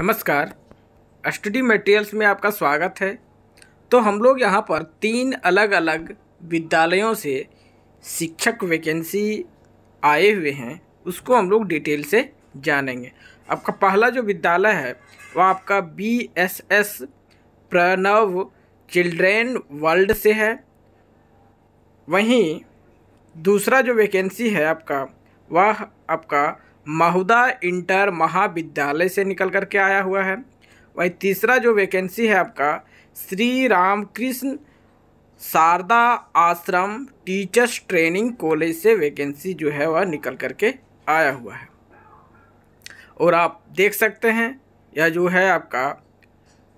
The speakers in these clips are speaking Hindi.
नमस्कार स्टडी मटेरियल्स में आपका स्वागत है तो हम लोग यहाँ पर तीन अलग अलग विद्यालयों से शिक्षक वैकेंसी आए हुए हैं उसको हम लोग डिटेल से जानेंगे आपका पहला जो विद्यालय है वह आपका B S S Pranav children world से है वहीं दूसरा जो वैकेंसी है आपका वह आपका महुदा इंटर महाविद्यालय से निकल कर के आया हुआ है वही तीसरा जो वैकेंसी है आपका Shri Ram Krishna Sarada Ashram teachers training college से वैकेंसी जो है वह निकल कर के आया हुआ है और आप देख सकते हैं यह जो है आपका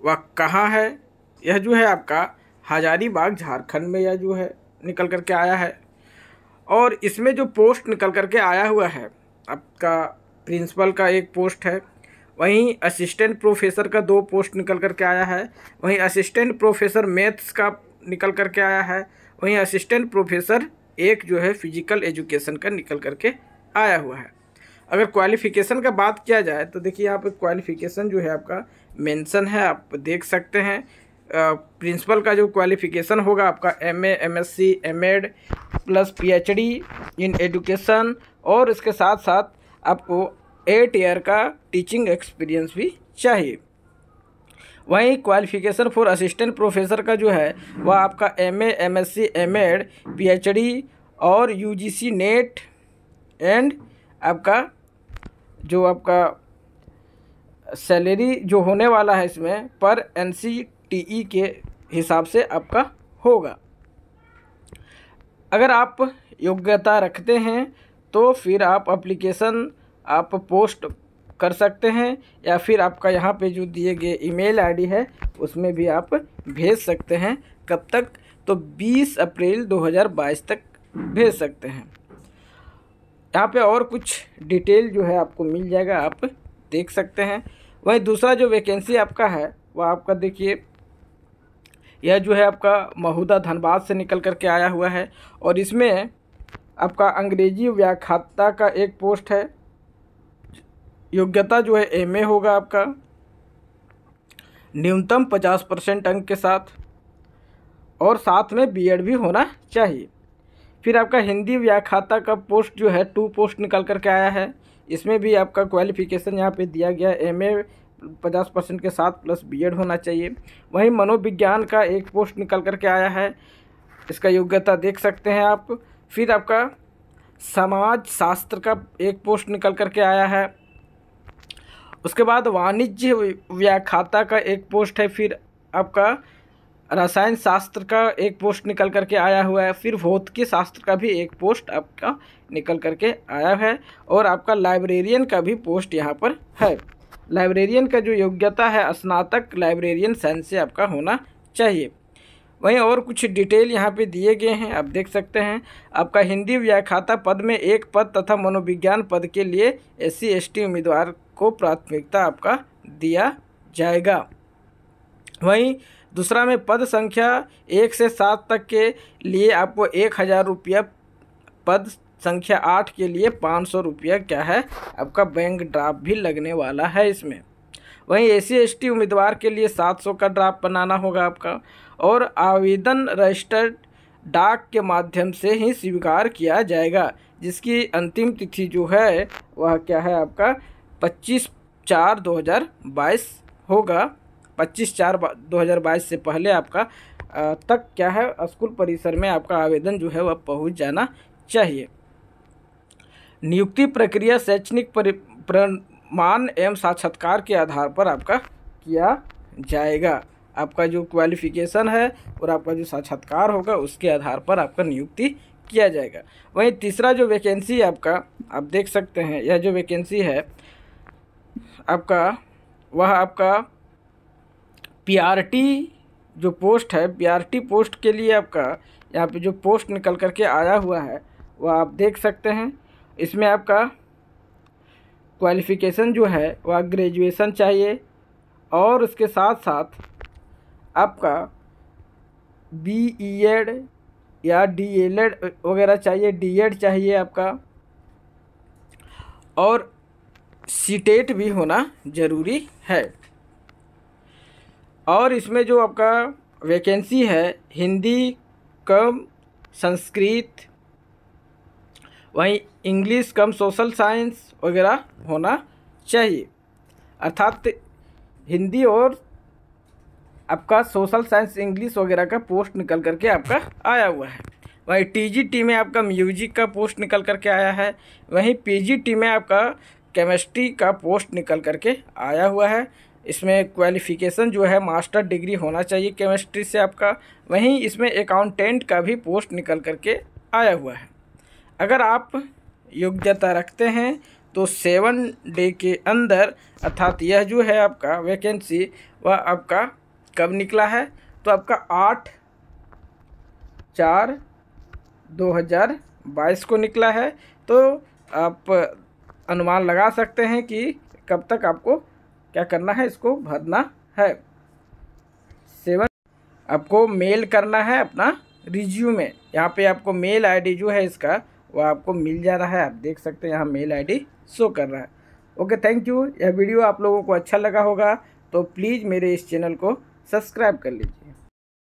वह कहाँ है यह जो है आपका हजारीबाग झारखंड में यह जो है निकल कर के आया है और इसमें जो पोस्ट निकल कर के आया हुआ है आपका प्रिंसिपल का एक पोस्ट है वहीं असिस्टेंट प्रोफेसर का दो पोस्ट निकल कर के आया है वहीं असिस्टेंट प्रोफेसर मैथ्स का निकल कर के आया है वहीं असिस्टेंट प्रोफेसर एक जो है फिजिकल एजुकेशन का निकल कर के आया हुआ है अगर क्वालिफ़िकेशन का बात किया जाए तो देखिए यहाँ पर क्वालिफ़िकेशन जो है आपका मेंशन है आप देख सकते हैं प्रिंसिपल का जो क्वालिफ़िकेशन होगा आपका M M S C M Ed plus P H D in education और इसके साथ साथ आपको एट ईयर का टीचिंग एक्सपीरियंस भी चाहिए वहीं क्वालिफिकेशन फॉर असिस्टेंट प्रोफेसर का जो है वह आपका M A M S C M Ed P H D और U G C NET and आपका जो आपका सैलरी जो होने वाला है इसमें पर एन सी टी ई के हिसाब से आपका होगा अगर आप योग्यता रखते हैं तो फिर आप अप्लीकेशन आप पोस्ट कर सकते हैं या फिर आपका यहाँ पे जो दिए गए ईमेल आईडी है उसमें भी आप भेज सकते हैं कब तक तो 20 अप्रैल 2022 तक भेज सकते हैं यहाँ पे और कुछ डिटेल जो है आपको मिल जाएगा आप देख सकते हैं वहीं दूसरा जो वैकेंसी आपका है वह आपका देखिए यह जो है आपका महुदा धनबाद से निकल करके आया हुआ है और इसमें आपका अंग्रेजी व्याख्याता का एक पोस्ट है योग्यता जो है एम ए होगा आपका न्यूनतम पचास परसेंट अंक के साथ और साथ में बीएड भी होना चाहिए फिर आपका हिंदी व्याख्याता का पोस्ट जो है टू पोस्ट निकल कर के आया है इसमें भी आपका क्वालिफिकेशन यहाँ पे दिया गया है एम ए पचास परसेंट के साथ प्लस बीएड होना चाहिए वहीं मनोविज्ञान का एक पोस्ट निकल कर के आया है इसका योग्यता देख सकते हैं आप फिर आपका समाज शास्त्र का एक पोस्ट निकल कर के आया है उसके बाद वाणिज्य व्याख्याता का एक पोस्ट है फिर आपका रसायन शास्त्र का एक पोस्ट निकल करके आया हुआ है फिर भौतिकी शास्त्र का भी एक पोस्ट आपका निकल करके आया है और आपका लाइब्रेरियन का भी पोस्ट यहाँ पर है लाइब्रेरियन का जो योग्यता है स्नातक लाइब्रेरियन साइंस से आपका होना चाहिए वहीं और कुछ डिटेल यहाँ पे दिए गए हैं आप देख सकते हैं आपका हिंदी व्याख्याता पद में एक पद तथा मनोविज्ञान पद के लिए एस सी उम्मीदवार को प्राथमिकता आपका दिया जाएगा वहीं दूसरा में पद संख्या एक से सात तक के लिए आपको एक हज़ार रुपया पद संख्या आठ के लिए पाँच सौ रुपया क्या है आपका बैंक ड्राफ्ट भी लगने वाला है इसमें वहीं ए सी उम्मीदवार के लिए सात सौ का ड्राफ्ट बनाना होगा आपका और आवेदन रजिस्टर्ड डाक के माध्यम से ही स्वीकार किया जाएगा जिसकी अंतिम तिथि जो है वह क्या है आपका 25 चार 2022 होगा 25 चार 2022 से पहले आपका तक क्या है स्कूल परिसर में आपका आवेदन जो है वह पहुंच जाना चाहिए नियुक्ति प्रक्रिया शैक्षणिक प्रमाण एवं साक्षात्कार के आधार पर आपका किया जाएगा आपका जो क्वालिफिकेशन है और आपका जो साक्षात्कार होगा उसके आधार पर आपका नियुक्ति किया जाएगा वहीं तीसरा जो वैकेंसी आपका आप देख सकते हैं यह जो वैकेंसी है आपका वह आपका पीआरटी जो पोस्ट है पीआरटी पोस्ट के लिए आपका यहाँ पे जो पोस्ट निकल कर के आया हुआ है वह आप देख सकते हैं इसमें आपका क्वालिफ़िकेशन जो है वह ग्रेजुएसन चाहिए और उसके साथ साथ आपका बी ई एड या डी एल एड वगैरह चाहिए डी एड चाहिए आपका और सी टेट भी होना ज़रूरी है और इसमें जो आपका वैकेंसी है हिंदी कम संस्कृत वहीं इंग्लिश कम सोशल साइंस वगैरह होना चाहिए अर्थात हिंदी और आपका सोशल साइंस इंग्लिश वगैरह का पोस्ट निकल करके आपका आया हुआ है वहीं टीजीटी में आपका म्यूजिक का पोस्ट निकल करके आया है वहीं पीजीटी में आपका केमिस्ट्री का पोस्ट निकल करके आया हुआ है इसमें क्वालिफ़िकेशन जो है मास्टर डिग्री होना चाहिए केमिस्ट्री से आपका वहीं इसमें अकाउंटेंट का भी पोस्ट निकल करके आया हुआ है अगर आप योग्यता रखते हैं तो सेवन डे के अंदर अर्थात यह जो है आपका वैकेंसी वह आपका कब निकला है तो आपका आठ चार दो हज़ार बाईस को निकला है तो आप अनुमान लगा सकते हैं कि कब तक आपको क्या करना है इसको भरना है सेवन आपको मेल करना है अपना में यहाँ पे आपको मेल आईडी जो है इसका वह आपको मिल जा रहा है आप देख सकते हैं यहाँ मेल आईडी शो कर रहा है ओके थैंक यू यह वीडियो आप लोगों को अच्छा लगा होगा तो प्लीज़ मेरे इस चैनल को सब्सक्राइब कर लीजिए